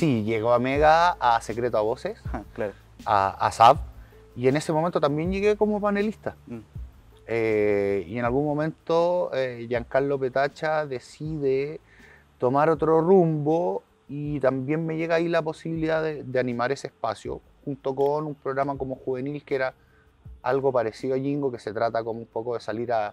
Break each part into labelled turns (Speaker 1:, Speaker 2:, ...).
Speaker 1: Sí, llegó a Mega, a Secreto a Voces, ah, a, a y en ese momento también llegué como panelista. Mm. Eh, y en algún momento eh, Giancarlo Petacha decide tomar otro rumbo y también me llega ahí la posibilidad de, de, animar ese espacio, junto con un programa como juvenil que era algo parecido a Jingo, que se trata como un poco de salir a,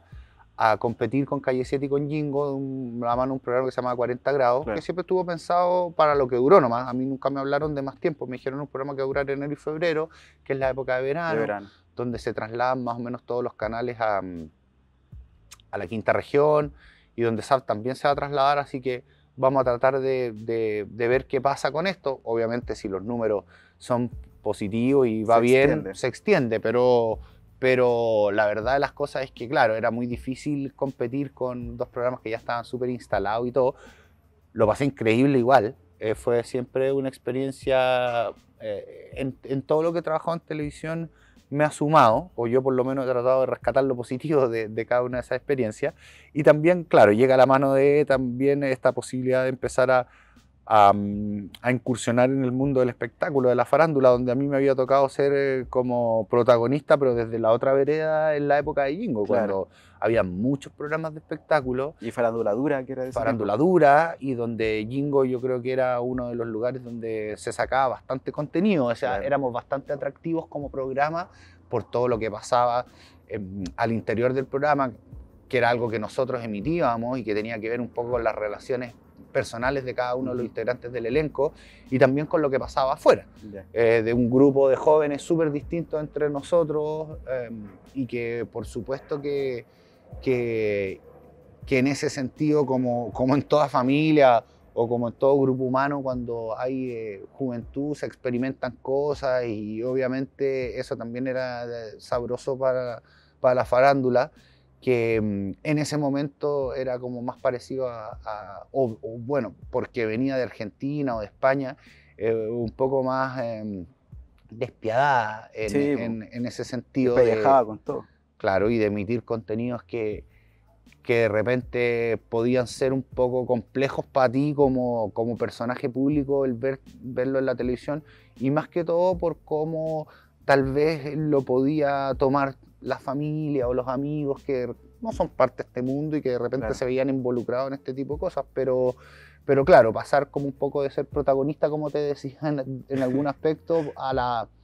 Speaker 1: a competir con Calle 7 y con Jingo, la mano un programa que se llama 40 grados, que siempre estuvo pensado para lo que duró nomás. A mí nunca me hablaron de más tiempo, me dijeron un programa que va a durar enero y febrero, que es la época de verano, donde se trasladan más o menos todos los canales a, mm, la quinta región y donde SAP también se va a trasladar, así que vamos a tratar de, ver qué pasa con esto. Obviamente si los números son positivos y va bien, se extiende, pero pero la verdad de las cosas es que, claro, era muy difícil competir con dos programas que ya estaban súper instalados y todo. Lo pasé increíble igual. Eh, fue siempre una experiencia, eh, en, todo lo que he trabajado en televisión me ha sumado, o yo por lo menos he tratado de rescatar lo positivo de, cada una de esas experiencias. Y también, claro, llega a la mano de también esta posibilidad de empezar a a, incursionar en el mundo del espectáculo, de la farándula, donde a mí me había tocado ser eh, como protagonista, pero desde la otra vereda en la época de Jingo, cuando había muchos programas de espectáculo. Y farándula dura, que era de Farándula dura, y donde Jingo yo creo que era uno de los lugares donde se sacaba bastante contenido, o sea, éramos bastante atractivos como programa por todo lo que pasaba em, al interior del programa, que era algo que nosotros emitíamos y que tenía que ver un poco con las relaciones personales de cada uno de los integrantes del elenco y también con lo que pasaba afuera, eh, de un grupo de jóvenes súper distintos entre nosotros em, y que por supuesto que, que, en ese sentido, como, como en toda familia, o como en todo grupo humano, cuando hay eh, juventud se experimentan cosas y obviamente eso también era eh, sabroso para, para la farándula que mm, en ese momento era como más parecido a, o, bueno, porque venía de Argentina o de España, eh, un poco más em, despiadada en, ese sentido. dejaba con todo. Claro, y de emitir contenidos que, que de repente podían ser un poco complejos para ti como, como personaje público el verlo en la televisión y más que todo por cómo tal vez lo podía tomar la familia o los amigos que no son parte de este mundo y que de repente se veían involucrados en este tipo de cosas, pero, pero claro, pasar como un poco de ser protagonista, como te decía en algún aspecto, a la